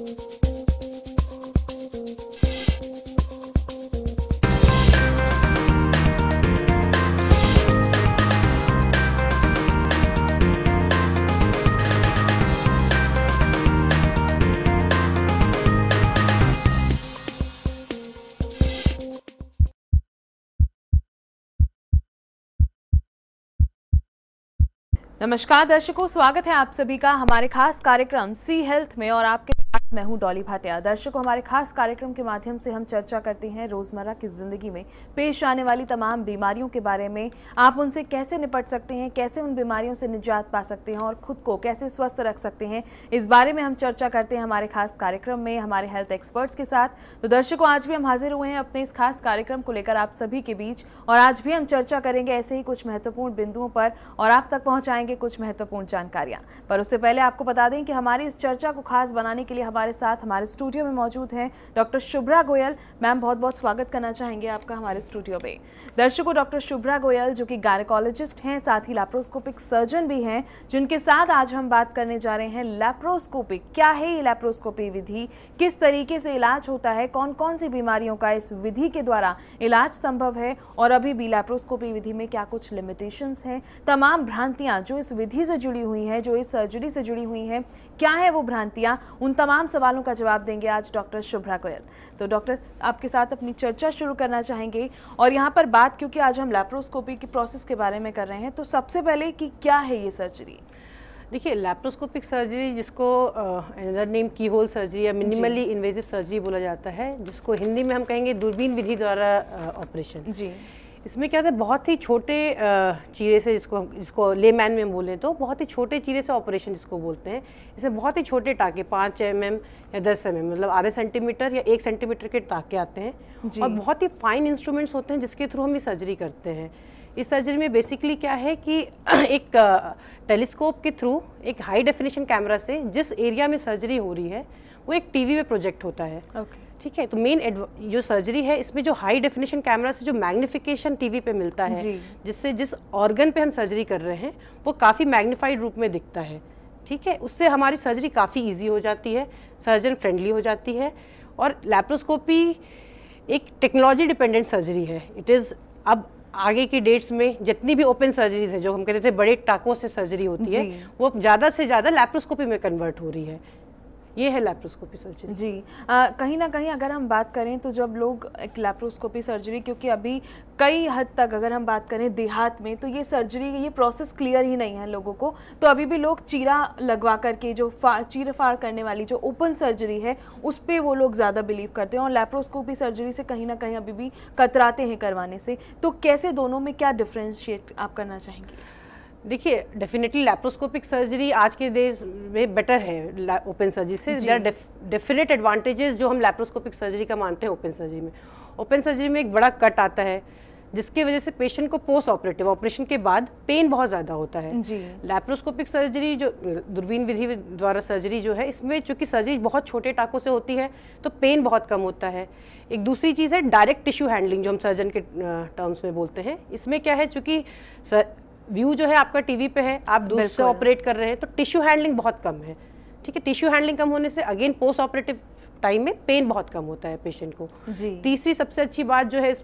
नमस्कार दर्शकों स्वागत है आप सभी का हमारे खास कार्यक्रम सी हेल्थ में और आपके मैं हूं डॉली भाटिया दर्शकों हमारे खास कार्यक्रम के माध्यम से हम चर्चा करते हैं रोज़मर्रा की ज़िंदगी में पेश आने वाली तमाम बीमारियों के बारे में आप उनसे कैसे निपट सकते हैं कैसे उन बीमारियों से निजात पा सकते हैं और ख़ुद को कैसे स्वस्थ रख सकते हैं इस बारे में हम चर्चा करते हैं हमारे खास कार्यक्रम में हमारे हेल्थ एक्सपर्ट्स के साथ तो दर्शकों आज भी हम हाजिर हुए हैं अपने इस खास कार्यक्रम को लेकर आप सभी के बीच और आज भी हम चर्चा करेंगे ऐसे ही कुछ महत्वपूर्ण बिंदुओं पर और आप तक पहुंचाएंगे कुछ महत्वपूर्ण जानकारियां पर उससे पहले आपको बता दें कि हमारी इस चर्चा को खास बनाने के लिए हमारे हमारे साथ हमारे स्टूडियो में मौजूद हैं डॉक्टर शुभ्रा गोयल मैम बहुत बहुत स्वागत करना चाहेंगे आपका हमारे स्टूडियो में दर्शकों डॉक्टर शुभ्रा गोयल जो कि गायनकोलॉजिस्ट हैं साथ ही लैप्रोस्कोपिक सर्जन भी हैं जिनके साथ आज हम बात करने जा रहे हैं लैप्रोस्कोपिक क्या है ये लैप्रोस्कोपी विधि किस तरीके से इलाज होता है कौन कौन सी बीमारियों का इस विधि के द्वारा इलाज संभव है और अभी भी लैप्रोस्कोपी विधि में क्या कुछ लिमिटेशंस हैं तमाम भ्रांतियाँ जो इस विधि से जुड़ी हुई हैं जो इस सर्जरी से जुड़ी हुई हैं क्या है वो भ्रांतियाँ उन तमाम सवालों का जवाब देंगे आज डॉक्टर शुभ्रा गोयल तो डॉक्टर आपके साथ अपनी चर्चा शुरू करना चाहेंगे और यहाँ पर बात क्योंकि आज हम लैप्रोस्कोपी की प्रोसेस के बारे में कर रहे हैं तो सबसे पहले कि क्या है ये सर्जरी देखिए लैप्रोस्कोपिक सर्जरी जिसको another name keyhole surgery या मिनिमली इन्वेजिव सर्जरी बोला जाता है जिसको हिंदी में हम कहेंगे दूरबीन विधि द्वारा ऑपरेशन जी इसमें क्या था बहुत ही छोटे चीरे से जिसको जिसको लेमैन में बोलें तो बहुत ही छोटे चीरे से ऑपरेशन जिसको बोलते हैं इसमें बहुत ही छोटे टाके पाँच एम एम या दस एम एम मतलब आधे सेंटीमीटर या एक सेंटीमीटर के टाके आते हैं और बहुत ही फाइन इंस्ट्रूमेंट्स होते हैं जिसके थ्रू हम ये सर्जरी करते हैं इस सर्जरी में बेसिकली क्या है कि एक टेलीस्कोप के थ्रू एक हाई डेफिनेशन कैमरा से जिस एरिया में सर्जरी हो रही है वो एक टीवी पे प्रोजेक्ट होता है okay. ठीक है तो मेन जो सर्जरी है इसमें जो हाई डेफिनेशन कैमरा से जो मैग्निफिकेशन टीवी पे मिलता है जिससे जिस ऑर्गन पे हम सर्जरी कर रहे हैं वो काफ़ी मैग्नीफाइड रूप में दिखता है ठीक है उससे हमारी सर्जरी काफ़ी ईजी हो जाती है सर्जन फ्रेंडली हो जाती है और लैप्रोस्कोपी एक टेक्नोलॉजी डिपेंडेंट सर्जरी है इट इज़ अब आगे की डेट्स में जितनी भी ओपन सर्जरीज है जो हम कहते थे बड़े टाकों से सर्जरी होती है वो ज़्यादा से ज़्यादा लैप्रोस्कोपी में कन्वर्ट हो रही है ये है लैप्रोस्कोपी सर्जरी जी आ, कहीं ना कहीं अगर हम बात करें तो जब लोग एक लैप्रोस्कोपी सर्जरी क्योंकि अभी कई हद तक अगर हम बात करें देहात में तो ये सर्जरी ये प्रोसेस क्लियर ही नहीं है लोगों को तो अभी भी लोग चीरा लगवा करके जो फाड़ चीर फाड़ करने वाली जो ओपन सर्जरी है उस पर वो लोग ज़्यादा बिलीव करते हैं और लैप्रोस्कोपी सर्जरी से कहीं ना कहीं अभी भी कतराते हैं करवाने से तो कैसे दोनों में क्या डिफ्रेंशिएट आप करना चाहेंगे देखिए डेफिनेटली लैप्रोस्कोपिक सर्जरी आज के देश में बेटर है ओपन सर्जरी से डेफिनेट एडवांटेजेस जो हम लैप्रोस्कोपिक सर्जरी का मानते हैं ओपन सर्जरी में ओपन सर्जरी में एक बड़ा कट आता है जिसकी वजह से पेशेंट को पोस्ट ऑपरेटिव ऑपरेशन के बाद पेन बहुत ज़्यादा होता है लैप्रोस्कोपिक सर्जरी जो दूरबीन विधि द्वारा सर्जरी जो है इसमें चूंकि सर्जरी बहुत छोटे टाकों से होती है तो पेन बहुत कम होता है एक दूसरी चीज़ है डायरेक्ट टिश्यू हैंडलिंग जो हम सर्जन के टर्म्स में बोलते हैं इसमें क्या है चूँकि व्यू जो है आपका टीवी पे है आप दूर से ऑपरेट कर रहे हैं तो टिश्यू हैंडलिंग बहुत कम है ठीक है टिश्यू हैंडलिंग कम होने से अगेन पोस्ट ऑपरेटिव टाइम में पेन बहुत कम होता है पेशेंट को जी तीसरी सबसे अच्छी बात जो है इस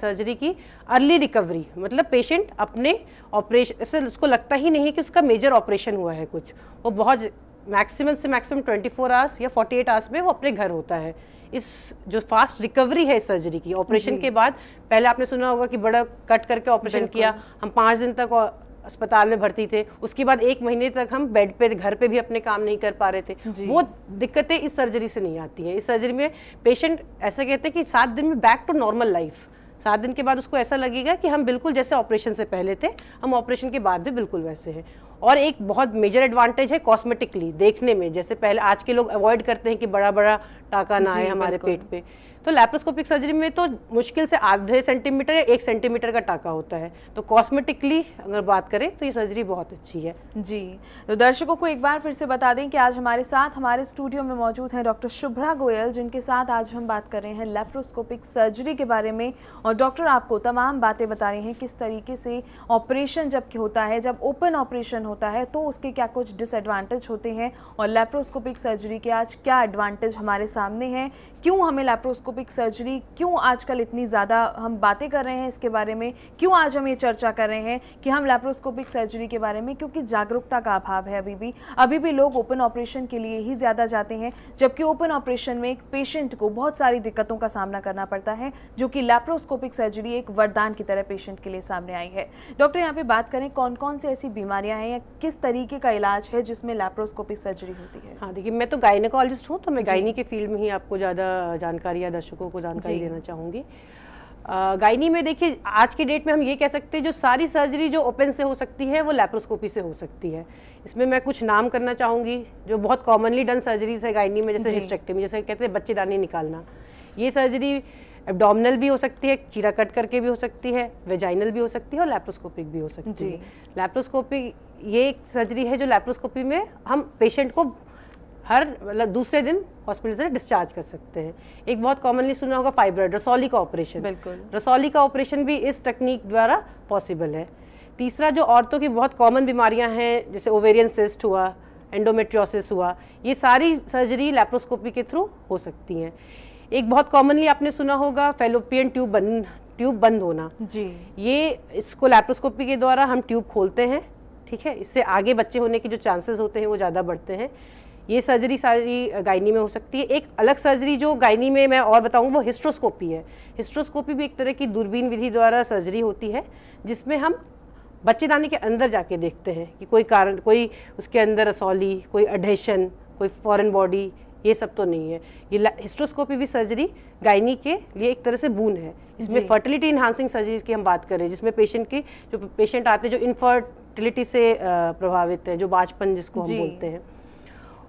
सर्जरी की अर्ली रिकवरी मतलब पेशेंट अपने ऑपरेशन उसको लगता ही नहीं कि उसका मेजर ऑपरेशन हुआ है कुछ वो बहुत मैक्सिमम से मैक्सिमम 24 आवर्स या 48 आवर्स में वो अपने घर होता है इस जो फास्ट रिकवरी है सर्जरी की ऑपरेशन के बाद पहले आपने सुना होगा कि बड़ा कट करके ऑपरेशन किया हम पाँच दिन तक अस्पताल में भर्ती थे उसके बाद एक महीने तक हम बेड पे घर पे भी अपने काम नहीं कर पा रहे थे वो दिक्कतें इस सर्जरी से नहीं आती हैं इस सर्जरी में पेशेंट ऐसा कहते हैं कि सात दिन में बैक टू नॉर्मल लाइफ सात दिन के बाद उसको ऐसा लगेगा कि हम बिल्कुल जैसे ऑपरेशन से पहले थे हम ऑपरेशन के बाद भी बिल्कुल वैसे हैं और एक बहुत मेजर एडवांटेज है कॉस्मेटिकली देखने में जैसे पहले आज के लोग अवॉइड करते हैं कि बड़ा बड़ा टाका ना आए हमारे पेट पे तो लैप्रोस्कोपिक सर्जरी में तो मुश्किल से आधे सेंटीमीटर या एक सेंटीमीटर का टाका होता है तो कॉस्मेटिकली अगर बात करें तो ये सर्जरी बहुत अच्छी है जी तो दर्शकों को एक बार फिर से बता दें कि आज हमारे साथ हमारे स्टूडियो में मौजूद हैं डॉक्टर शुभ्रा गोयल जिनके साथ आज हम बात कर रहे हैं लेप्रोस्कोपिक सर्जरी के बारे में और डॉक्टर आपको तमाम बातें बता रहे हैं किस तरीके से ऑपरेशन जब होता है जब ओपन ऑपरेशन होता है तो उसके क्या कुछ डिसएडवांटेज होते हैं और लेप्रोस्कोपिक सर्जरी के आज क्या एडवांटेज हमारे साथ सामने हैं क्यों हमें लैप्रोस्कोपिक सर्जरी क्यों आजकल इतनी ज़्यादा हम बातें कर रहे हैं इसके बारे में क्यों आज हम ये चर्चा कर रहे हैं कि हम लैप्रोस्कोपिक सर्जरी के बारे में क्योंकि जागरूकता का अभाव है अभी भी अभी भी लोग ओपन ऑपरेशन के लिए ही ज़्यादा जाते हैं जबकि ओपन ऑपरेशन में एक पेशेंट को बहुत सारी दिक्कतों का सामना करना पड़ता है जो कि लैप्रोस्कोपिक सर्जरी एक वरदान की तरह पेशेंट के लिए सामने आई है डॉक्टर यहाँ पे बात करें कौन कौन सी ऐसी बीमारियाँ हैं या किस तरीके का इलाज है जिसमें लैप्रोस्कोपिक सर्जरी होती है हाँ देखिए मैं तो गायनिकोलॉजिस्ट हूँ तो मैं गायनी के फील्ड में ही आपको ज़्यादा जानकारी या दर्शकों को जानकारी देना चाहूँगी गायनी में देखिए आज की डेट में हम ये कह सकते हैं जो सारी सर्जरी जो ओपन से हो सकती है वो लेप्रोस्कोपी से हो सकती है इसमें मैं कुछ नाम करना चाहूँगी जो बहुत कॉमनली डन सर्जरीज है गायनी में जैसे हिस्टेक्टमी जैसे कहते हैं बच्चेदानी निकालना ये सर्जरी एबडोमिनल भी हो सकती है चीरा कट करके भी हो सकती है वेजाइनल भी हो सकती है और लेप्रोस्कोपिक भी हो सकती है लेप्रोस्कोपी ये एक सर्जरी है जो लेप्रोस्कोपी में हम पेशेंट को हर मतलब दूसरे दिन हॉस्पिटल से डिस्चार्ज कर सकते हैं एक बहुत कॉमनली सुना होगा फाइब्रॉइड रसौली का ऑपरेशन बिल्कुल रसौली का ऑपरेशन भी इस टेक्निक द्वारा पॉसिबल है तीसरा जो औरतों की बहुत कॉमन बीमारियां हैं जैसे ओवेरियन सिस्ट हुआ एंडोमेट्रियोसिस हुआ ये सारी सर्जरी लैप्रोस्कोपी के थ्रू हो सकती हैं एक बहुत कॉमनली आपने सुना होगा फेलोपियन ट्यूब बन ट्यूब बंद होना जी ये इसको लैप्रोस्कोपी के द्वारा हम ट्यूब खोलते हैं ठीक है इससे आगे बच्चे होने के जो चांसेस होते हैं वो ज़्यादा बढ़ते हैं ये सर्जरी सारी गायनी में हो सकती है एक अलग सर्जरी जो गायनी में मैं और बताऊँ वो हिस्ट्रोस्कोपी है हिस्ट्रोस्कोपी भी एक तरह की दूरबीन विधि द्वारा सर्जरी होती है जिसमें हम बच्चेदानी के अंदर जाके देखते हैं कि कोई कारण कोई उसके अंदर असौली कोई अडेशन कोई फॉरेन बॉडी ये सब तो नहीं है ये हिस्ट्रोस्कोपी भी सर्जरी गायनी के लिए एक तरह से बून है इसमें फर्टिलिटी इन्हांसिंग सर्जरीज की हम बात करें जिसमें पेशेंट की जो पेशेंट आते हैं जो इनफर्टिलिटी से प्रभावित है जो बाजपन जिसको हम बोलते हैं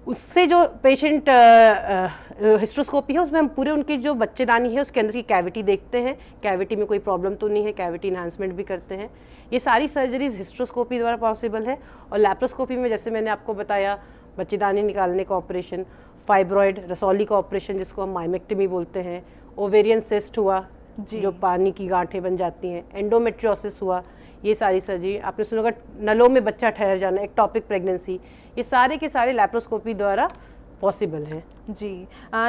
उससे जो पेशेंट हिस्ट्रोस्कोपी है उसमें हम पूरे उनके जो बच्चेदानी है उसके अंदर की कैविटी देखते हैं कैविटी में कोई प्रॉब्लम तो नहीं है कैविटी इन्हांसमेंट भी करते हैं ये सारी सर्जरीज हिस्ट्रोस्कोपी द्वारा पॉसिबल है और लैप्रोस्कोपी में जैसे मैंने आपको बताया बच्चेदानी निकालने का ऑपरेशन फाइब्रॉयड रसौली का ऑपरेशन जिसको हम माइमेक्टमी बोलते हैं ओवेरियन सिस्ट हुआ जो पानी की गांठें बन जाती हैं एंडोमेट्रियोसिस हुआ ये सारी सर्जरी आपने सुना होगा नलों में बच्चा ठहर जाना एक टॉपिक प्रेगनेंसी ये सारे के सारे लैप्रोस्कोपी द्वारा पॉसिबल है जी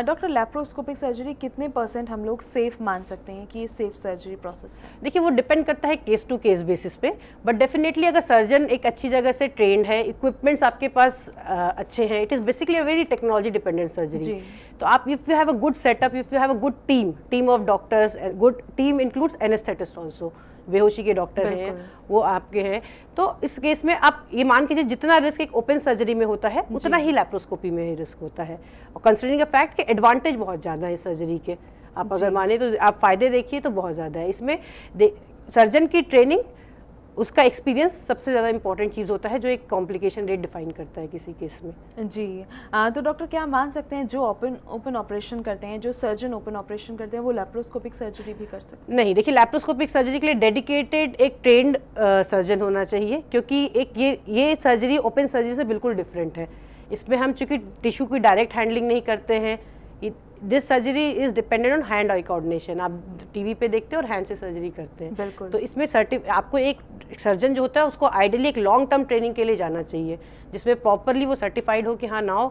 डॉक्टर लैप्रोस्कोपिक सर्जरी कितने परसेंट हम लोग सेफ मान सकते हैं कि ये सेफ सर्जरी प्रोसेस है देखिए वो डिपेंड करता है केस टू केस बेसिस पे बट डेफिनेटली अगर सर्जन एक अच्छी जगह से ट्रेंड है इक्विपमेंट्स आपके पास आ, अच्छे हैं it is basically a very technology dependent surgery तो आप if you have a good setup if you have a good team team of doctors good team includes anaesthetist also बेहोशी के डॉक्टर हैं वो आपके हैं तो इस केस में आप ये मान कीजिए जितना रिस्क एक ओपन सर्जरी में होता है उतना ही लैप्रोस्कोपी में रिस्क होता है और कंसिडरिंग फैक्ट कि एडवांटेज बहुत ज़्यादा है सर्जरी के आप अगर माने तो आप फ़ायदे देखिए तो बहुत ज़्यादा है इसमें सर्जन की ट्रेनिंग उसका एक्सपीरियंस सबसे ज़्यादा इंपॉर्टेंट चीज़ होता है जो एक कॉम्प्लिकेशन रेट डिफाइन करता है किसी केस में जी आ, तो डॉक्टर क्या मान सकते हैं जो ओपन ओपन ऑपरेशन करते हैं जो सर्जन ओपन ऑपरेशन करते हैं वो लैप्रोस्कोपिक सर्जरी भी कर सकते हैं नहीं देखिए लैप्रोस्कोपिक सर्जरी के लिए डेडिकेटेड एक ट्रेंड सर्जन होना चाहिए क्योंकि एक ये ये सर्जरी ओपन सर्जरी से बिल्कुल डिफरेंट है इसमें हम चूँकि टिश्यू की डायरेक्ट हैंडलिंग नहीं करते हैं this surgery is dependent on hand eye coordination आप टीवी पे देखते हैं और हैंड से सर्जरी करते हैं बिल्कुल तो इसमें सर्टिफ आपको एक सर्जन जो होता है उसको आइडियली एक लॉन्ग टर्म ट्रेनिंग के लिए जाना चाहिए जिसमें प्रॉपरली वो सर्टिफाइड हो कि हाँ नाउ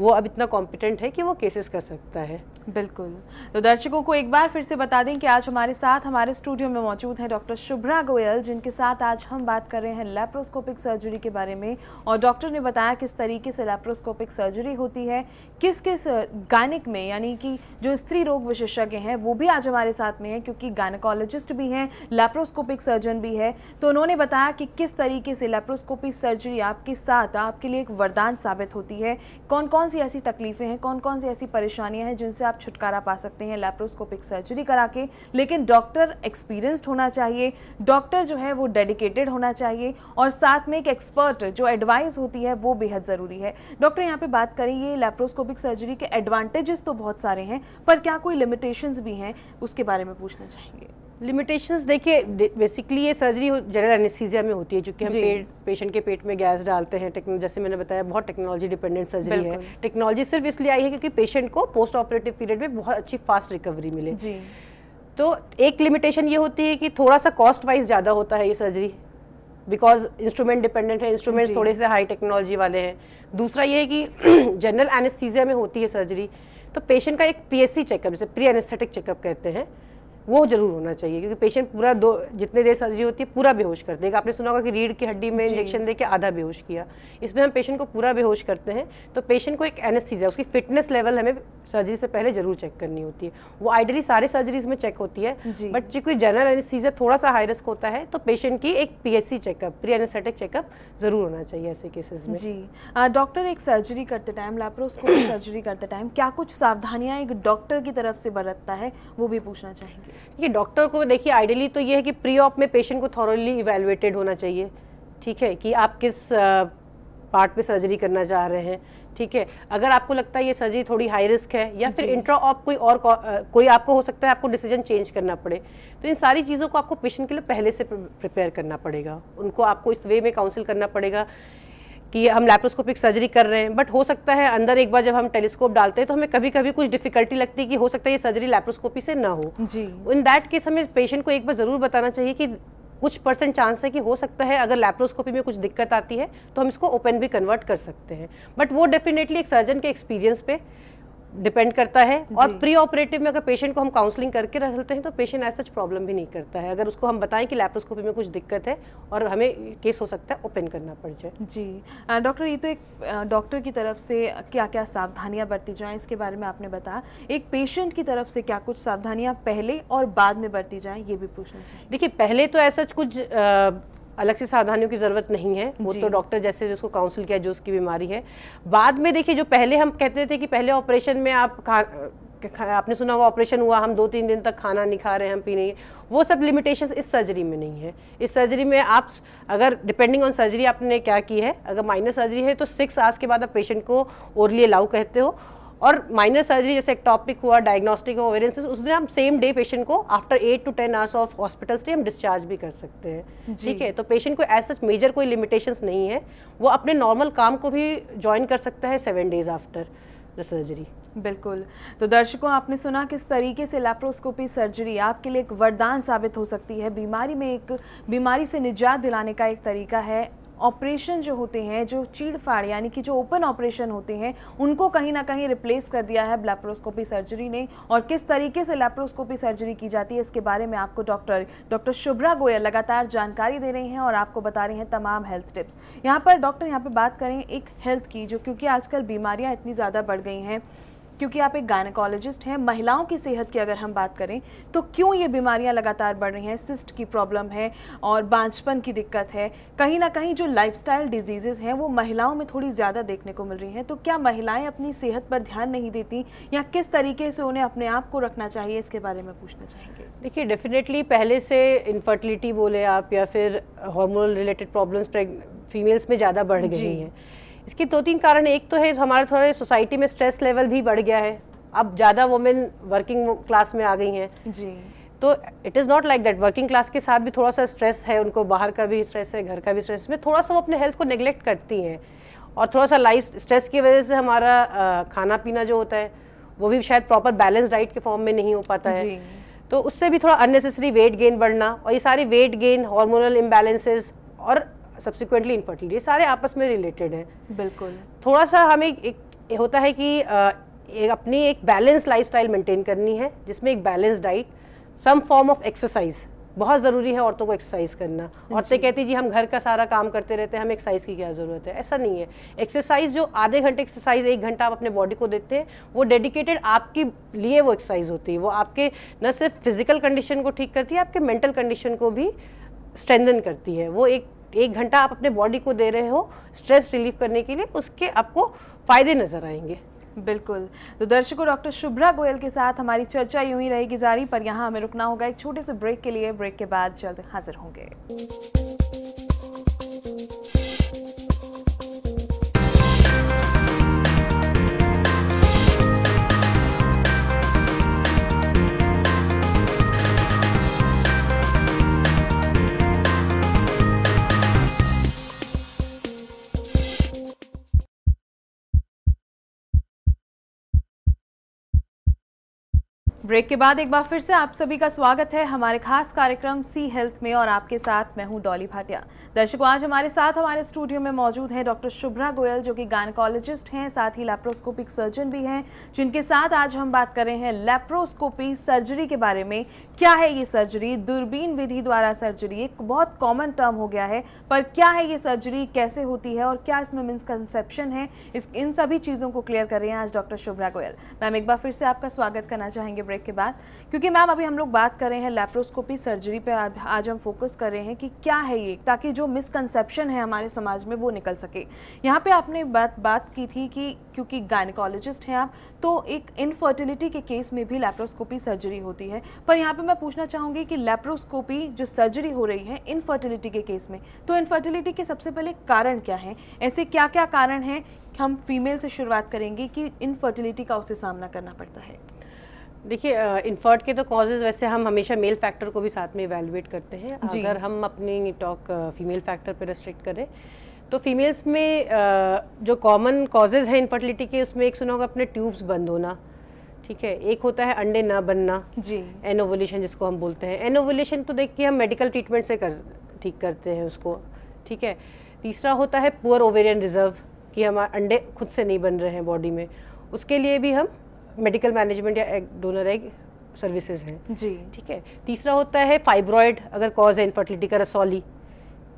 वो अब इतना कॉम्पिटेंट है कि वो केसेस कर सकता है बिल्कुल तो दर्शकों को एक बार फिर से बता दें कि आज हमारे साथ हमारे स्टूडियो में मौजूद हैं डॉक्टर शुभ्रा गोयल जिनके साथ आज हम बात कर रहे हैं लेप्रोस्कोपिक सर्जरी के बारे में और डॉक्टर ने बताया किस तरीके से लेप्रोस्कोपिक सर्जरी होती है किस किस गायनिक में यानी कि जो स्त्री रोग विशेषज्ञ हैं वो भी आज हमारे साथ में है क्योंकि गायनकोलॉजिस्ट भी हैं लेप्रोस्कोपिक सर्जन भी है तो उन्होंने बताया कि किस तरीके से लेप्रोस्कोपिक सर्जरी आपके साथ आपके लिए एक वरदान साबित होती है कौन कौन सी ऐसी तकलीफ़ें हैं कौन कौन सी ऐसी परेशानियां हैं जिनसे आप छुटकारा पा सकते हैं लेप्रोस्कोपिक सर्जरी करा के लेकिन डॉक्टर एक्सपीरियंस्ड होना चाहिए डॉक्टर जो है वो डेडिकेटेड होना चाहिए और साथ में एक एक्सपर्ट जो एडवाइस होती है वो बेहद ज़रूरी है डॉक्टर यहाँ पर बात करें ये लेप्रोस्कोपिक सर्जरी के एडवांटेजेस तो बहुत सारे हैं पर क्या कोई लिमिटेशंस भी हैं उसके बारे में पूछना चाहेंगे लिमिटेशंस देखिए बेसिकली ये सर्जरी जनरल एनेस्थीजिया में होती है चूँकि हम पेट पेशेंट के पेट में गैस डालते हैं जैसे मैंने बताया बहुत टेक्नोलॉजी डिपेंडेंट सर्जरी है टेक्नोलॉजी सिर्फ इसलिए आई है क्योंकि पेशेंट को पोस्ट ऑपरेटिव पीरियड में बहुत अच्छी फास्ट रिकवरी मिले जी तो एक लिमिटेशन ये होती है कि थोड़ा सा कॉस्ट वाइज ज़्यादा होता है ये सर्जरी बिकॉज इंस्ट्रूमेंट डिपेंडेंट है इंस्ट्रूमेंट थोड़े से हाई टेक्नोलॉजी वाले हैं दूसरा ये है कि जनरल एनेस्थीजिया में होती है सर्जरी तो पेशेंट का एक पीएससी चेकअप जैसे प्री एनेस्थेटिक चेकअप कहते हैं वो जरूर होना चाहिए क्योंकि पेशेंट पूरा दो जितने देर सर्जरी होती है पूरा बेहोश कर देगा आपने सुना होगा कि रीढ़ की हड्डी में इंजेक्शन दे के आधा बेहोश किया इसमें हम पेशेंट को पूरा बेहोश करते हैं तो पेशेंट को एक एनेस्थीजिया उसकी फिटनेस लेवल हमें सर्जरी से पहले जरूर चेक करनी होती है वो आइडियली सारे सर्जरीज में चेक होती है बट जो कोई जनरल एनेस्थीजिया थोड़ा सा हाई रिस्क होता है तो पेशेंट की एक C checkup pre anaesthetic checkup जरूर होना चाहिए ऐसे केसेस में जी डॉक्टर एक सर्जरी करते टाइम लैप्रोस्कोपिक सर्जरी करते टाइम क्या कुछ सावधानियां एक डॉक्टर की तरफ से बरतता है वो भी पूछना चाहेंगे देखिए डॉक्टर को देखिए आइडियली तो ये है कि प्री ऑप में पेशेंट को थॉरली इवेलुएटेड होना चाहिए ठीक है कि आप किस पार्ट पे सर्जरी करना चाह रहे हैं ठीक है अगर आपको लगता है ये सर्जरी थोड़ी हाई रिस्क है या फिर इंट्रा ऑप कोई और को, कोई आपको हो सकता है आपको डिसीजन चेंज करना पड़े तो इन सारी चीज़ों को आपको पेशेंट के लिए पहले से प्रिपेयर करना पड़ेगा उनको आपको इस वे में काउंसिल करना पड़ेगा कि हम लैप्रोस्कोपिक सर्जरी कर रहे हैं बट हो सकता है अंदर एक बार जब हम टेलीस्कोप डालते हैं तो हमें कभी कभी कुछ डिफिकल्टी लगती है कि हो सकता है ये सर्जरी लैप्रोस्कोपी से ना हो जी इन दैट केस हमें पेशेंट को एक बार ज़रूर बताना चाहिए कि कुछ परसेंट चांस है कि हो सकता है अगर लैप्रोस्कोपी में कुछ दिक्कत आती है तो हम इसको ओपन भी कन्वर्ट कर सकते हैं बट वो डेफिनेटली एक सर्जन के एक्सपीरियंस पे डिपेंड करता है और प्री ऑपरेटिव में अगर पेशेंट को हम काउंसलिंग करके रखते हैं तो पेशेंट ऐसा प्रॉब्लम भी नहीं करता है अगर उसको हम बताएं कि लैप्रोस्कोपी में कुछ दिक्कत है और हमें केस हो सकता है ओपन करना पड़ जाए जी डॉक्टर ये तो एक डॉक्टर की तरफ से क्या क्या सावधानियां बरती जाए इसके बारे में आपने बताया एक पेशेंट की तरफ से क्या कुछ सावधानियाँ पहले और बाद में बरती जाएँ ये भी पूछना देखिए पहले तो ऐसा कुछ अलग से सावधानियों की ज़रूरत नहीं है वो तो डॉक्टर जैसे जिसको काउंसिल किया जो उसकी बीमारी है बाद में देखिए जो पहले हम कहते थे कि पहले ऑपरेशन में आप आपने सुना होगा ऑपरेशन हुआ हम दो तीन दिन तक खाना नहीं खा रहे हैं हम पी नहीं वो सब लिमिटेशन इस सर्जरी में नहीं है इस सर्जरी में आप अगर डिपेंडिंग ऑन सर्जरी आपने क्या की है अगर माइनर सर्जरी है तो सिक्स आवर्स के बाद आप पेशेंट को ओरली अलाउ कहते हो और माइनर सर्जरी जैसे एक्टॉपिक हुआ डायग्नोस्टिक हुआ ओवेरियन उस दिन हम सेम डे पेशेंट को after eight to ten hours of hospital से हम डिस्चार्ज भी कर सकते हैं ठीक है तो पेशेंट को एज सच मेजर कोई लिमिटेशन नहीं है वो अपने नॉर्मल काम को भी ज्वाइन कर सकता है seven days after the surgery बिल्कुल तो दर्शकों आपने सुना किस तरीके से लैप्रोस्कोपी सर्जरी आपके लिए एक वरदान साबित हो सकती है बीमारी में एक बीमारी से निजात दिलाने का एक तरीका है ऑपरेशन जो होते हैं जो चीड़फाड़ यानी कि जो ओपन ऑपरेशन होते हैं उनको कहीं ना कहीं रिप्लेस कर दिया है लेप्रोस्कोपी सर्जरी ने और किस तरीके से लैप्रोस्कोपी सर्जरी की जाती है इसके बारे में आपको डॉक्टर डॉक्टर शुभ्रा गोयल लगातार जानकारी दे रहे हैं और आपको बता रहे हैं तमाम हेल्थ टिप्स यहाँ पर डॉक्टर यहाँ पर बात करें एक हेल्थ की जो क्योंकि आजकल बीमारियाँ इतनी ज़्यादा बढ़ गई हैं क्योंकि आप एक गायनकोलॉजिस्ट हैं महिलाओं की सेहत की अगर हम बात करें तो क्यों ये बीमारियां लगातार बढ़ रही हैं सिस्ट की प्रॉब्लम है और बांझपन की दिक्कत है कहीं ना कहीं जो लाइफ डिजीजेज हैं वो महिलाओं में थोड़ी ज़्यादा देखने को मिल रही हैं तो क्या महिलाएं अपनी सेहत पर ध्यान नहीं देती या किस तरीके से उन्हें अपने आप को रखना चाहिए इसके बारे में पूछना चाहेंगे देखिए डेफिनेटली पहले से इनफर्टिलिटी बोले आप या फिर हार्मोनल रिलेटेड प्रॉब्लम्स फीमेल्स में ज़्यादा बढ़ गई हैं इसके दो तीन कारण एक तो है हमारे थोड़े सोसाइटी में स्ट्रेस लेवल भी बढ़ गया है अब ज़्यादा वुमेन वर्किंग क्लास में आ गई हैं जी तो it is not like that working class के साथ भी थोड़ा सा स्ट्रेस है उनको बाहर का भी स्ट्रेस है घर का भी स्ट्रेस में थोड़ा सा वो अपने हेल्थ को निगलेक्ट करती हैं और थोड़ा सा लाइफ स्ट्रेस की वजह से हमारा आ, खाना पीना जो होता है वो भी शायद प्रॉपर बैलेंस डाइट के फॉर्म में नहीं हो पाता है तो उससे भी थोड़ा अननेसेसरी वेट गेन बढ़ना और ये सारी वेट गेन हार्मोनल इम्बेलेंसेज और सब्सिक्वेंटली इनफर्टिलिटी ये सारे आपस में रिलेटेड हैं बिल्कुल थोड़ा सा हमें एक, एक होता है कि एक अपनी एक बैलेंस लाइफस्टाइल मेंटेन करनी है जिसमें एक balance diet some form of exercise बहुत ज़रूरी है औरतों को एक्सरसाइज करना औरतें कहती जी हम घर का सारा काम करते रहते हैं हमें एक्सरसाइज की क्या ज़रूरत है ऐसा नहीं है एक्सरसाइज जो आधे घंटे एक्सरसाइज एक घंटा आप अपने बॉडी को देते हैं वो डेडिकेटेड आपके लिए वो एक्सरसाइज होती है वो आपके न सिर्फ फिजिकल कंडीशन को ठीक करती है आपके मेंटल कंडीशन को भी स्ट्रेंदन करती है वो एक एक घंटा आप अपने बॉडी को दे रहे हो स्ट्रेस रिलीव करने के लिए उसके आपको फ़ायदे नज़र आएंगे बिल्कुल तो दर्शकों डॉक्टर शुभ्रा गोयल के साथ हमारी चर्चा यूं ही रहेगी जारी पर यहाँ हमें रुकना होगा एक छोटे से ब्रेक के लिए ब्रेक के बाद जल्द हाजिर होंगे ब्रेक के बाद एक बार फिर से आप सभी का स्वागत है हमारे खास कार्यक्रम सी हेल्थ में और आपके साथ मैं हूं डॉली भाटिया दर्शकों आज हमारे साथ हमारे स्टूडियो में मौजूद हैं डॉक्टर शुभ्रा गोयल जो कि गायनकोलॉजिस्ट हैं साथ ही लेप्रोस्कोपिक सर्जन भी हैं जिनके साथ आज हम बात कर रहे हैं लेप्रोस्कोपी सर्जरी के बारे में क्या है ये सर्जरी दूरबीन विधि द्वारा सर्जरी एक बहुत कॉमन टर्म हो गया है पर क्या है ये सर्जरी कैसे होती है और क्या इसमें मिसकनसेप्शन है इस इन सभी चीज़ों को क्लियर कर रहे हैं आज डॉक्टर शुभ्रा गोयल मैम एक बार फिर से आपका स्वागत करना चाहेंगे ब्रेक ब्रेक के बाद क्योंकि मैम अभी हम लोग बात कर रहे हैं लेप्रोस्कोपी सर्जरी पे आज हम फोकस कर रहे हैं कि क्या है ये ताकि जो मिसकंसेप्शन है हमारे समाज में वो निकल सके यहाँ पे आपने बात बात की थी कि क्योंकि गायनिकोलॉजिस्ट हैं आप तो एक इनफर्टिलिटी के केस में भी लेप्रोस्कोपी सर्जरी होती है पर यहाँ पर मैं पूछना चाहूँगी कि लेप्रोस्कोपी जो सर्जरी हो रही है इनफर्टिलिटी के केस में तो इनफर्टिलिटी के सबसे पहले कारण क्या है ऐसे क्या क्या कारण हैं हम फीमेल से शुरुआत करेंगे कि इनफर्टिलिटी का उसे सामना करना पड़ता है देखिए इन्फर्ट के तो कॉजेज वैसे हम हमेशा मेल फैक्टर को भी साथ में इवेलुएट करते हैं अगर हम अपनी टॉक फीमेल फैक्टर पर रेस्ट्रिक्ट करें तो फीमेल्स में जो कॉमन कॉजेज हैं इनफर्टिलिटी के उसमें एक सुना होगा अपने ट्यूब्स बंद होना ठीक है एक होता है अंडे ना बनना जी एनोवोलेशन जिसको हम बोलते हैं एनोवोलेशन तो देखिए हम मेडिकल ट्रीटमेंट से कर ठीक करते हैं उसको ठीक है तीसरा होता है पुअर ओवेरियन रिजर्व कि हमारे अंडे खुद से नहीं बन रहे हैं बॉडी में उसके लिए भी हम मेडिकल मैनेजमेंट या एग डोनर एग सर्विसेज हैं जी ठीक है तीसरा होता है फाइब्रॉयड अगर कॉज है इनफर्टिलिटी का रसौली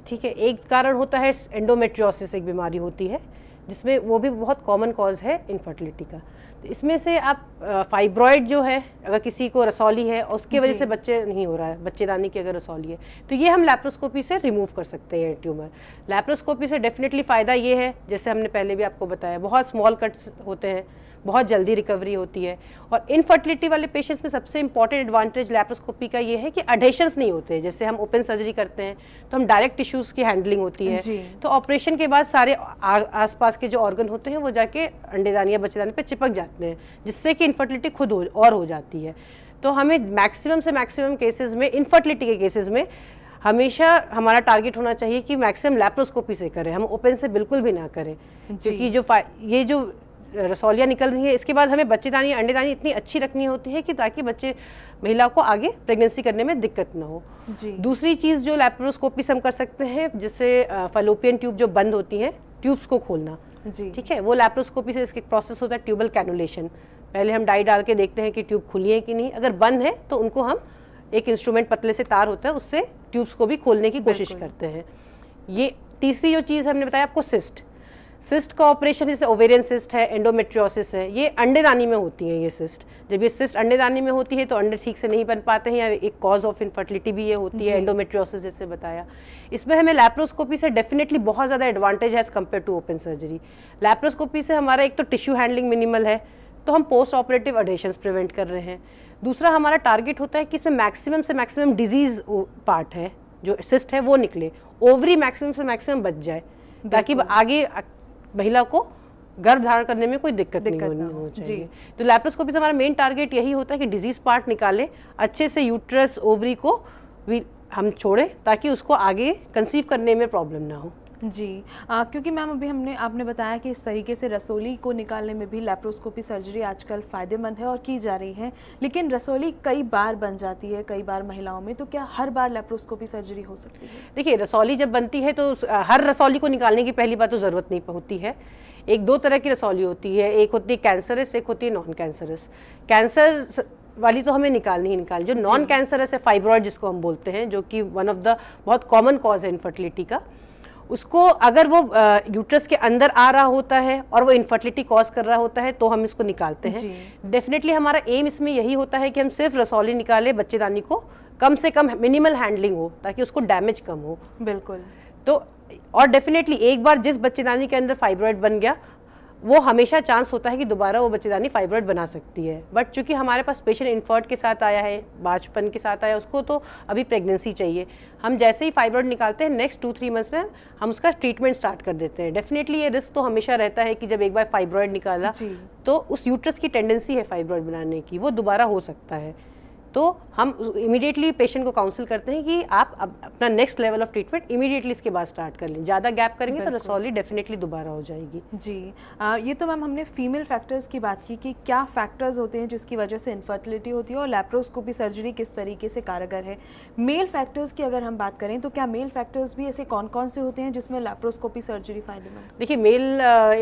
ठीक है एक कारण होता है एंडोमेट्रियोसिस एक बीमारी होती है जिसमें वो भी बहुत कॉमन कॉज है इनफर्टिलिटी का तो इसमें से आप फाइब्रॉयड जो है अगर किसी को रसौली है और उसकी वजह से बच्चे नहीं हो रहा है बच्चेदानी की अगर रसौली है तो ये हम लैप्रोस्कोपी से रिमूव कर सकते हैं ट्यूमर लैप्रोस्कोपी से डेफिनेटली फ़ायदा ये है जैसे हमने पहले भी आपको बताया बहुत स्मॉल कट्स होते हैं बहुत जल्दी रिकवरी होती है और इनफर्टिलिटी वाले पेशेंट्स में सबसे इंपॉर्टेंट एडवांटेज लैप्रोस्कोपी का ये है कि अडेशंस नहीं होते जैसे हम ओपन सर्जरी करते हैं तो हम डायरेक्ट टिश्यूज़ की हैंडलिंग होती है तो ऑपरेशन के बाद सारे आसपास के जो ऑर्गन होते हैं वो जाके अंडेदानी या बच्चेदानी पर चिपक जाते हैं जिससे कि इनफर्टिलिटी खुद हो, और हो जाती है तो हमें मैक्सिमम से मैक्सिमम केसेस में इनफर्टिलिटी के केसेस में हमेशा हमारा टारगेट होना चाहिए कि मैक्सिमम लैप्रोस्कोपी से करें हम ओपन से बिल्कुल भी ना करें क्योंकि जो ये जो रसौलियाँ निकल रही हैं इसके बाद हमें बच्चेदानी अंडेदानी इतनी अच्छी रखनी होती है कि ताकि बच्चे महिला को आगे प्रेगनेंसी करने में दिक्कत ना हो जी। दूसरी चीज़ जो से हम कर सकते हैं जिससे फलोपियन ट्यूब जो बंद होती हैं ट्यूब्स को खोलना जी ठीक है वो लैप्रोस्कोपी से इसके प्रोसेस होता है ट्यूबल कैनुलेशन पहले हम डाई डाल के देखते हैं कि ट्यूब खुली है कि नहीं अगर बंद है तो उनको हम एक इंस्ट्रूमेंट पतले से तार होता है उससे ट्यूब्स को भी खोलने की कोशिश करते हैं ये तीसरी जो चीज़ हमने बताया आपको सिस्ट सिस्ट का ऑपरेशन जैसे ओवेरियन सिस्ट है एंडोमेट्रियोसिस है ये अंडेदानी में होती है ये सिस्ट जब ये सिस्ट अंडेदानी में होती है तो अंडे ठीक से नहीं बन पाते हैं या एक कॉज ऑफ इनफर्टिलिटी भी ये होती है एंडोमेट्रियोसिस जैसे बताया इसमें हमें लैप्रोस्कोपी से डेफिनेटली बहुत ज़्यादा एडवांटेज है as compare to open surgery laparoscopy से हमारा एक तो टिश्यू हैंडलिंग मिनिमल है तो हम पोस्ट ऑपरेटिव अडेशन प्रिवेंट कर रहे हैं दूसरा हमारा टारगेट होता है कि इसमें मैक्सिमम से मैक्सिमम डिजीज़ पार्ट है जो सिस्ट है वो निकले ओवरी मैक्सिमम से मैक्सिमम बच जाए ताकि आगे महिला को गर्भ धारण करने में कोई दिक्कत, दिक्कत नहीं होनी हो चाहिए तो लैप्रोस्कोपी से हमारा मेन टारगेट यही होता है कि डिजीज पार्ट निकालें अच्छे से यूट्रस ओवरी को हम छोड़ें ताकि उसको आगे कंसीव करने में प्रॉब्लम ना हो जी आ, क्योंकि मैम अभी हमने आपने बताया कि इस तरीके से रसोली को निकालने में भी लेप्रोस्कोपी सर्जरी आजकल फ़ायदेमंद है और की जा रही है लेकिन रसोली कई बार बन जाती है कई बार महिलाओं में तो क्या हर बार लेप्रोस्कोपी सर्जरी हो सकती है देखिए रसौली जब बनती है तो हर रसौली को निकालने की पहली बार तो ज़रूरत नहीं होती है एक दो तरह की रसौली होती है एक होती है कैंसरस एक होती है नॉन कैंसरस कैंसर वाली तो हमें निकालनी ही निकाल जो नॉन कैंसरस है फाइब्रॉइड जिसको हम बोलते हैं जो कि वन ऑफ द बहुत कॉमन कॉज है इनफर्टिलिटी का उसको अगर वो यूट्रस के अंदर आ रहा होता है और वो इनफर्टिलिटी कॉज कर रहा होता है तो हम इसको निकालते हैं डेफिनेटली हमारा एम इसमें यही होता है कि हम सिर्फ रसौली निकालें बच्चेदानी को कम से कम मिनिमल हैंडलिंग हो ताकि उसको डैमेज कम हो बिल्कुल तो और डेफिनेटली एक बार जिस बच्चेदानी के अंदर फाइब्रॉइड बन गया वो हमेशा चांस होता है कि दोबारा वो बच्चेदानी फाइब्रॉइड बना सकती है बट चूंकि हमारे पास पेशेंट इन्फर्ट के साथ आया है बाचपन के साथ आया उसको तो अभी प्रेगनेंसी चाहिए हम जैसे ही फाइब्रॉइड निकालते हैं नेक्स्ट टू थ्री मंथ्स में हम उसका ट्रीटमेंट स्टार्ट कर देते हैं डेफिनेटली ये रिस्क तो हमेशा रहता है कि जब एक बार फाइब्रॉइड निकाला तो उस यूट्रस की टेंडेंसी है फाइब्रॉइड बनाने की वो दोबारा हो सकता है तो हम इमीडिएटली पेशेंट को काउंसिल करते हैं कि आप अपना next level of treatment immediately इसके बाद स्टार्ट कर लें ज़्यादा गैप करेंगे तो रसौली डेफिनेटली दोबारा हो जाएगी जी आ, ये तो मैम हमने फीमेल फैक्टर्स की बात की कि क्या फैक्टर्स होते हैं जिसकी वजह से इनफर्टिलिटी होती है और लेप्रोस्कोपी सर्जरी किस तरीके से कारगर है मेल फैक्टर्स की अगर हम बात करें तो क्या मेल फैक्टर्स भी ऐसे कौन कौन से होते हैं जिसमें लेप्रोस्कोपी सर्जरी फायदेमंद देखिए मेल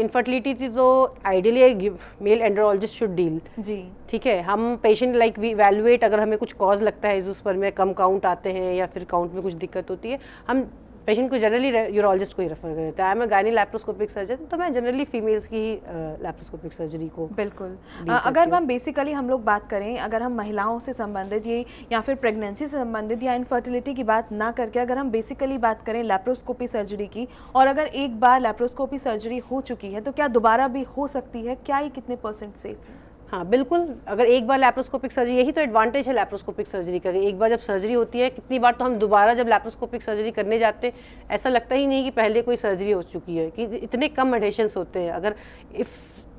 इन्फर्टिलिटी तो ideally male andrologist should deal जी ठीक है हम पेशेंट लाइक वी वैल्यूएट अगर अगर हमें कुछ कॉज लगता है इजूसपर में कम काउंट आते हैं या फिर काउंट में कुछ दिक्कत होती है हम पेशेंट को जनरली यूरोलॉजिस्ट को ही रेफर कर देते हैं I am gynae laparoscopic surgeon तो मैं जनरली फीमेल्स की ही लैप्रोस्कोपिक सर्जरी को बिल्कुल अगर हम बेसिकली हम लोग बात करें अगर हम महिलाओं से संबंधित ये या फिर प्रेगनेंसी से संबंधित या इनफर्टिलिटी की बात ना करके अगर हम बेसिकली बात करें लैप्रोस्कोपी सर्जरी की और अगर एक बार लैप्रोस्कोपी सर्जरी हो चुकी है तो क्या दोबारा भी हो सकती है क्या ये कितने परसेंट सेफ है हाँ बिल्कुल अगर एक बार लैप्रोस्कोपिक सर्जरी यही तो एडवांटेज है लैप्रोस्कोपिक सर्जरी का एक बार जब सर्जरी होती है कितनी बार तो हम दोबारा जब लैप्रोस्कोपिक सर्जरी करने जाते हैं ऐसा लगता ही नहीं कि पहले कोई सर्जरी हो चुकी है कि इतने कम एडेशंस होते हैं अगर इफ़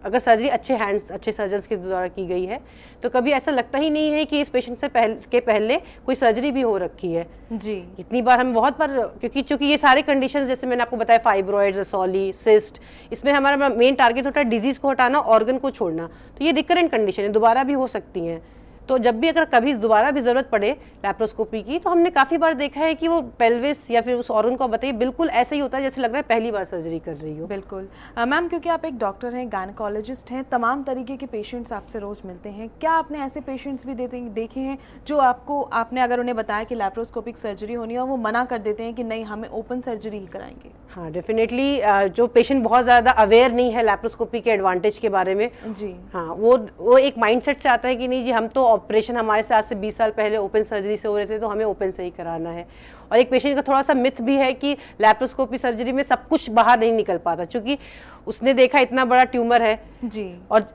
अगर सर्जरी अच्छे हैंड्स अच्छे सर्जन के द्वारा की गई है तो कभी ऐसा लगता ही नहीं है कि इस पेशेंट से पहल, के पहले कोई सर्जरी भी हो रखी है जी इतनी बार हम बहुत बार क्योंकि चूंकि ये सारे कंडीशंस जैसे मैंने आपको बताया फाइब्रॉइड सॉली सिस्ट इसमें हमारा मेन टारगेट होता है डिजीज़ को हटाना ऑर्गन को छोड़ना तो ये रिकरेंट कंडीशन है दोबारा भी हो सकती हैं तो जब भी अगर कभी दोबारा भी ज़रूरत पड़े लैप्रोस्कोपी की तो हमने काफ़ी बार देखा है कि वो पेल्विस या फिर उस और को बताइए बिल्कुल ऐसे ही होता है जैसे लग रहा है पहली बार सर्जरी कर रही हो बिल्कुल मैम क्योंकि आप एक डॉक्टर हैं गायनकोलॉजिस्ट हैं तमाम तरीके के पेशेंट्स आपसे रोज़ मिलते हैं क्या आपने ऐसे पेशेंट्स भी देते देखे हैं जो आपको आपने अगर उन्हें बताया कि लैप्रोस्कोपिक सर्जरी होनी हो वो मना कर देते हैं कि नहीं हमें ओपन सर्जरी ही कराएंगे हाँ डेफिनेटली जो पेशेंट बहुत ज़्यादा अवेयर नहीं है लैप्रोस्कोपी के एडवांटेज के बारे में जी हाँ वो वो एक माइंड से आता है कि नहीं जी हम तो ऑपरेशन हमारे से आज से 20 साल पहले ओपन सर्जरी से हो रहे थे तो हमें ओपन से ही कराना है और एक पेशेंट का थोड़ा सा मिथ भी है कि लैप्रोस्कोपी सर्जरी में सब कुछ बाहर नहीं निकल पाता क्योंकि उसने देखा इतना बड़ा ट्यूमर है जी और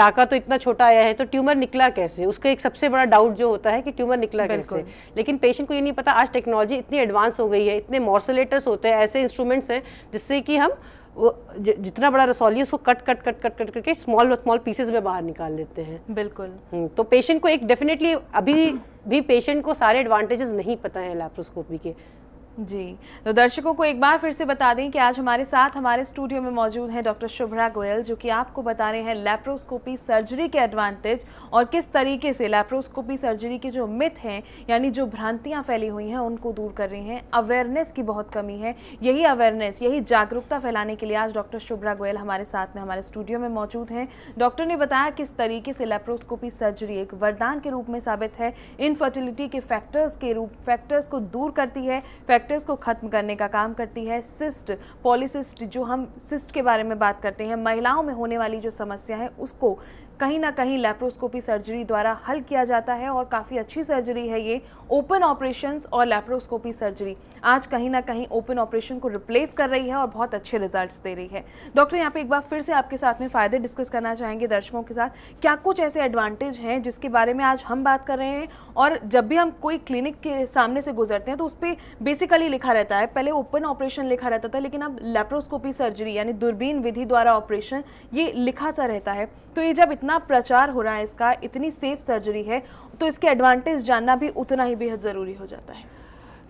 टाका तो इतना छोटा आया है तो ट्यूमर निकला कैसे उसका एक सबसे बड़ा डाउट जो होता है कि ट्यूमर निकला कैसे लेकिन पेशेंट को ये नहीं पता आज टेक्नोलॉजी इतनी एडवांस हो गई है इतने मॉर्सोलेटर्स होते हैं ऐसे इंस्ट्रूमेंट्स हैं जिससे कि हम वो जितना बड़ा रसौली है उसको cut cut cut cut cut करके स्मॉल स्मॉल पीसेज में बाहर निकाल लेते हैं बिल्कुल हम्म, तो पेशेंट को एक डेफिनेटली अभी भी पेशेंट को सारे एडवांटेजेस नहीं पता है लैप्रोस्कोपी के जी तो दर्शकों को एक बार फिर से बता दें कि आज हमारे साथ हमारे स्टूडियो में मौजूद हैं डॉक्टर शुभ्रा गोयल जो कि आपको बता रहे हैं लेप्रोस्कोपी सर्जरी के एडवांटेज और किस तरीके से लेप्रोस्कोपी सर्जरी के जो मिथ हैं यानी जो भ्रांतियां फैली हुई हैं उनको दूर कर रही हैं अवेयरनेस की बहुत कमी है यही अवेयरनेस यही जागरूकता फैलाने के लिए आज डॉक्टर शुभ्रा गोयल हमारे साथ में हमारे स्टूडियो में मौजूद हैं डॉक्टर ने बताया किस तरीके से लेप्रोस्कोपी सर्जरी एक वरदान के रूप में साबित है इनफर्टिलिटी के फैक्टर्स के रूप फैक्टर्स को दूर करती है फैक्टर फैक्टर्स को ख़त्म करने का काम करती है सिस्ट पॉलिसिस्ट जो हम सिस्ट के बारे में बात करते हैं महिलाओं में होने वाली जो समस्या है उसको कहीं ना कहीं लेप्रोस्कोपी सर्जरी द्वारा हल किया जाता है और काफ़ी अच्छी सर्जरी है ये ओपन ऑपरेशन और लेप्रोस्कोपी सर्जरी आज कहीं ना कहीं ओपन ऑपरेशन को रिप्लेस कर रही है और बहुत अच्छे रिजल्ट दे रही है डॉक्टर यहाँ पे एक बार फिर से आपके साथ में फ़ायदे डिस्कस करना चाहेंगे दर्शकों के साथ क्या कुछ ऐसे एडवांटेज हैं जिसके बारे में आज हम बात कर रहे हैं और जब भी हम कोई क्लिनिक के सामने से गुजरते हैं तो उस पर बेसिकली लिखा रहता है पहले ओपन ऑपरेशन लिखा रहता था लेकिन अब लेप्रोस्कोपी सर्जरी यानी दूरबीन विधि द्वारा ऑपरेशन ये लिखा सा रहता है तो ये जब इतना प्रचार हो रहा है इसका इतनी सेफ सर्जरी है तो इसके एडवांटेज जानना भी उतना ही बेहद ज़रूरी हो जाता है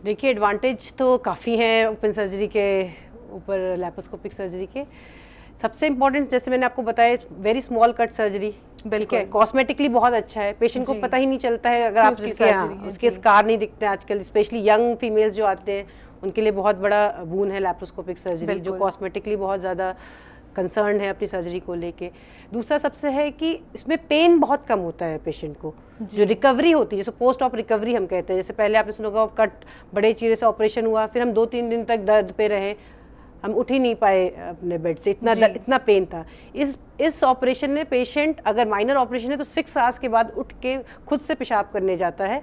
देखिए एडवांटेज तो काफ़ी हैं ओपन सर्जरी के ऊपर लैपोस्कोपिक सर्जरी के सबसे इम्पोर्टेंट जैसे मैंने आपको बताया वेरी स्मॉल कट सर्जरी बिल्कुल कॉस्मेटिकली बहुत अच्छा है पेशेंट को पता ही नहीं चलता है अगर आप उसके, हाँ, उसके स्कार नहीं दिखते हैं आजकल स्पेशली यंग फीमेल्स जो आते हैं उनके लिए बहुत बड़ा बून है लैप्रोस्कोपिक सर्जरी जो कॉस्मेटिकली बहुत ज़्यादा कंसर्न है अपनी सर्जरी को लेके दूसरा सबसे है कि इसमें पेन बहुत कम होता है पेशेंट को जो रिकवरी होती है जैसे पोस्ट ऑफ रिकवरी हम कहते हैं जैसे पहले आपने सुना होगा कट बड़े चीरे से ऑपरेशन हुआ फिर हम दो तीन दिन तक दर्द पे रहे हम उठ ही नहीं पाए अपने बेड से इतना दर, इतना पेन था इस इस ऑपरेशन में पेशेंट अगर माइनर ऑपरेशन है तो सिक्स आवर्स के बाद उठ के खुद से पेशाब करने जाता है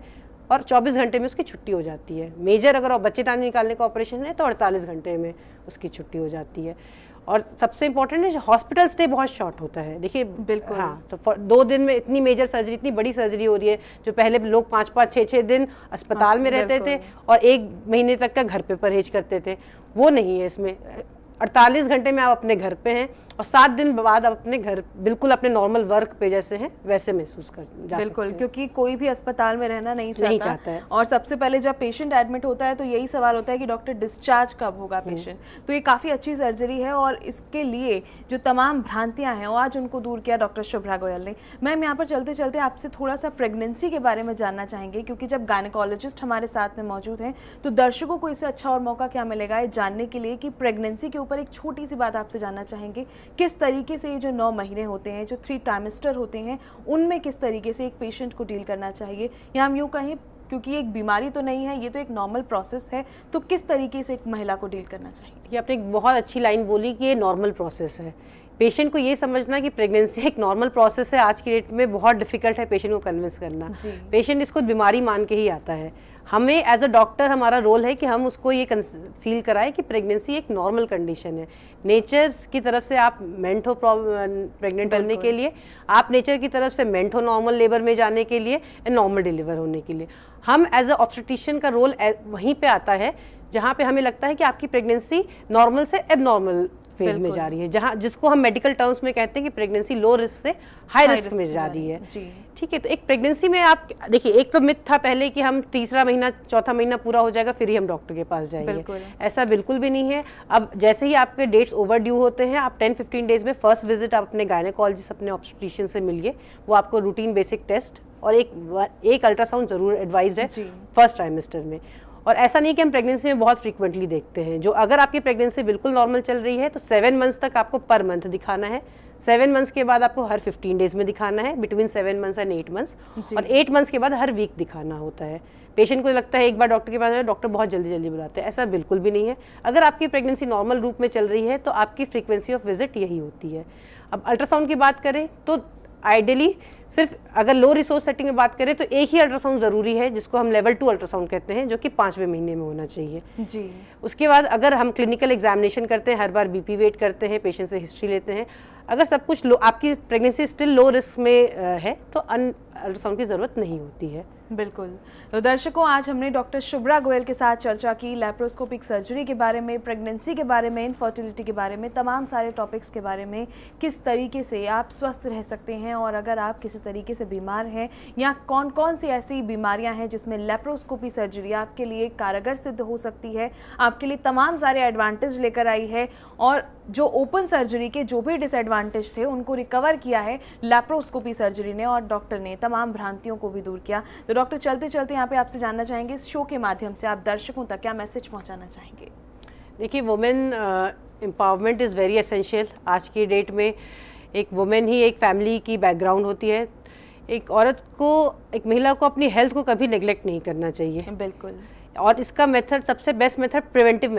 और 24 घंटे में उसकी छुट्टी हो जाती है मेजर अगर बच्चे दाने निकालने का ऑपरेशन है तो 48 घंटे में उसकी छुट्टी हो जाती है और सबसे इम्पोर्टेंट है हॉस्पिटल स्टे बहुत शॉर्ट होता है देखिए बिल्कुल हाँ तो दो दिन में इतनी मेजर सर्जरी इतनी बड़ी सर्जरी हो रही है जो पहले लोग पाँच पाँच छः छः दिन अस्पताल में रहते थे और एक महीने तक का घर पे परहेज करते थे वो नहीं है इसमें 48 घंटे में आप अपने घर पे हैं और सात दिन बाद आप अपने घर बिल्कुल अपने नॉर्मल वर्क पे जैसे हैं वैसे महसूस कर जा बिल्कुल क्योंकि कोई भी अस्पताल में रहना नहीं चाहता, नहीं चाहता है और सबसे पहले जब पेशेंट एडमिट होता है तो यही सवाल होता है कि डॉक्टर डिस्चार्ज कब होगा पेशेंट हम्म। तो ये काफ़ी अच्छी सर्जरी है और इसके लिए जो तमाम भ्रांतियाँ हैं आज उनको दूर किया डॉक्टर शुभ्रा गोयल ने मैम यहाँ पर चलते चलते आपसे थोड़ा सा प्रेगनेंसी के बारे में जानना चाहेंगे क्योंकि जब गायनकोलॉजिस्ट हमारे साथ में मौजूद हैं तो दर्शकों को इससे अच्छा और मौका क्या मिलेगा ये जानने के लिए कि प्रेगनेंसी के ऊपर एक छोटी सी बात आपसे जानना चाहेंगे किस तरीके से ये जो नौ महीने होते हैं जो थ्री ट्राइमेस्टर होते हैं उनमें किस तरीके से एक पेशेंट को डील करना चाहिए या हम यूँ कहें क्योंकि एक बीमारी तो नहीं है ये तो एक नॉर्मल प्रोसेस है तो किस तरीके से एक महिला को डील करना चाहिए ये आपने एक बहुत अच्छी लाइन बोली कि ये नॉर्मल प्रोसेस है पेशेंट को ये समझना कि प्रेगनेंसी एक नॉर्मल प्रोसेस है आज की डेट में बहुत डिफिकल्ट है पेशेंट को कन्विंस करना पेशेंट इसको बीमारी मान के ही आता है हमें एज अ डॉक्टर हमारा रोल है कि हम उसको ये फील कराएं कि प्रेगनेंसी एक नॉर्मल कंडीशन है नेचर की तरफ से आप मेंट हो प्रेगनेंट होने के लिए आप नेचर की तरफ से मेंट हो नॉर्मल लेबर में जाने के लिए एंड नॉर्मल डिलीवर होने के लिए हम एज अ ऑब्स्टिटिशियन का रोल वहीं पे आता है जहाँ पे हमें लगता है कि आपकी प्रेगनेंसी नॉर्मल से एब नॉर्मल फेज में जा रही है जहाँ जिसको हम मेडिकल टर्म्स में कहते हैं कि प्रेगनेंसी लो रिस्क से हाई रिस्क में जा रही है ठीक है तो एक प्रेगनेंसी में आप देखिए एक तो मिथ था पहले कि हम तीसरा महीना चौथा महीना पूरा हो जाएगा फिर ही हम डॉक्टर के पास जाएंगे बिल्कुल ऐसा बिल्कुल भी नहीं है अब जैसे ही आपके डेट्स ओवर ड्यू होते हैं आप टेन फिफ्टीन डेज में फर्स्ट विजिट आप अपने गायनेकोलॉजिस्ट अपने ऑब्स्टिशियन से मिलिए वो आपको रूटीन बेसिक टेस्ट और एक एक अल्ट्रासाउंड जरूर एडवाइज है फर्स्ट ट्राइमेस्टर में और ऐसा नहीं कि हम प्रेगनेंसी में बहुत फ्रीक्वेंटली देखते हैं जो अगर आपकी प्रेगनेंसी बिल्कुल नॉर्मल चल रही है तो सेवन मंथ्स तक आपको पर मंथ दिखाना है सेवन मंथ्स के बाद आपको हर फिफ्टीन डेज में दिखाना है between seven months and eight months और एट मंथ्स के बाद हर वीक दिखाना होता है पेशेंट को लगता है एक बार डॉक्टर के पास डॉक्टर बहुत जल्दी जल्दी बुलाते हैं ऐसा बिल्कुल भी नहीं है अगर आपकी प्रेगनेंसी नॉर्मल रूप में चल रही है तो आपकी फ्रीक्वेंसी ऑफ विजिट यही होती है अब अल्ट्रासाउंड की बात करें तो आइडियली सिर्फ अगर लो रिसोर्स सेटिंग में बात करें तो एक ही अल्ट्रासाउंड ज़रूरी है जिसको हम लेवल टू अल्ट्रासाउंड कहते हैं जो कि पाँचवें महीने में होना चाहिए जी उसके बाद अगर हम क्लिनिकल एग्जामिनेशन करते हैं हर बार बीपी वेट करते हैं पेशेंट से हिस्ट्री लेते हैं अगर सब कुछ लो आपकी प्रेगनेंसी स्टिल लो रिस्क में है तो अन अल्ट्रासाउंड की ज़रूरत नहीं होती है बिल्कुल तो दर्शकों आज हमने डॉक्टर शुभ्रा गोयल के साथ चर्चा की लेप्रोस्कोपिक सर्जरी के बारे में प्रेगनेंसी के बारे में इनफर्टिलिटी के बारे में तमाम सारे टॉपिक्स के बारे में किस तरीके से आप स्वस्थ रह सकते हैं और अगर आप किसी तरीके से बीमार हैं या कौन कौन सी ऐसी बीमारियां हैं जिसमें लेप्रोस्कोपी सर्जरी आपके लिए कारगर सिद्ध हो सकती है आपके लिए तमाम सारे एडवांटेज लेकर आई है और जो ओपन सर्जरी के जो भी डिसएडवांटेज थे उनको रिकवर किया है लेप्रोस्कोपी सर्जरी ने और डॉक्टर ने तमाम भ्रांतियों को भी दूर किया तो डॉक्टर चलते चलते यहाँ पे आपसे जानना चाहेंगे इस शो के माध्यम से आप दर्शकों तक क्या मैसेज पहुँचाना चाहेंगे देखिए women empowerment is very essential आज की डेट में एक वुमेन ही एक फैमिली की बैकग्राउंड होती है एक औरत को एक महिला को अपनी हेल्थ को कभी निगलेक्ट नहीं करना चाहिए बिल्कुल और इसका मेथड सबसे बेस्ट मेथड प्रिवेंटिव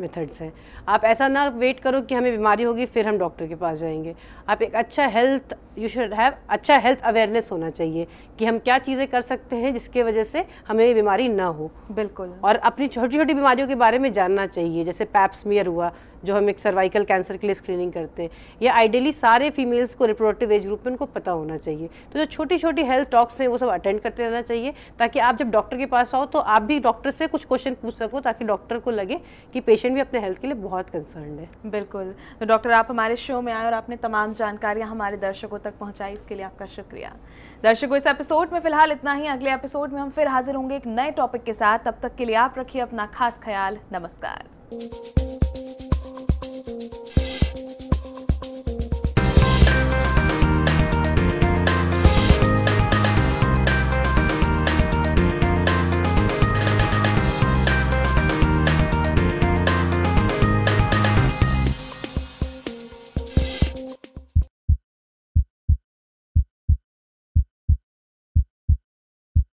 मेथड्स हैं आप ऐसा ना वेट करो कि हमें बीमारी होगी फिर हम डॉक्टर के पास जाएंगे आप एक अच्छा हेल्थ यू शुड हैव अच्छा हेल्थ अवेयरनेस होना चाहिए कि हम क्या चीज़ें कर सकते हैं जिसके वजह से हमें बीमारी ना हो बिल्कुल और अपनी छोटी छोटी बीमारियों के बारे में जानना चाहिए जैसे पैप्समियर हुआ जो हम एक सर्वाइकल कैंसर के लिए स्क्रीनिंग करते हैं या आइडियली सारे फीमेल्स को रिप्रोडक्टिव एज ग्रुप में उनको पता होना चाहिए तो जो छोटी छोटी हेल्थ टॉक्स हैं वो सब अटेंड करते रहना चाहिए ताकि आप जब डॉक्टर के पास आओ तो आप भी डॉक्टर से कुछ क्वेश्चन पूछ सको ताकि डॉक्टर को लगे कि पेशेंट भी अपने हेल्थ के लिए बहुत कंसर्न है बिल्कुल तो डॉक्टर आप हमारे शो में आए और आपने तमाम जानकारियाँ हमारे दर्शकों तक पहुँचाई इसके लिए आपका शुक्रिया दर्शकों इस एपिसोड में फिलहाल इतना ही अगले एपिसोड में हम फिर हाजिर होंगे एक नए टॉपिक के साथ तब तक के लिए आप रखिए अपना खास ख्याल नमस्कार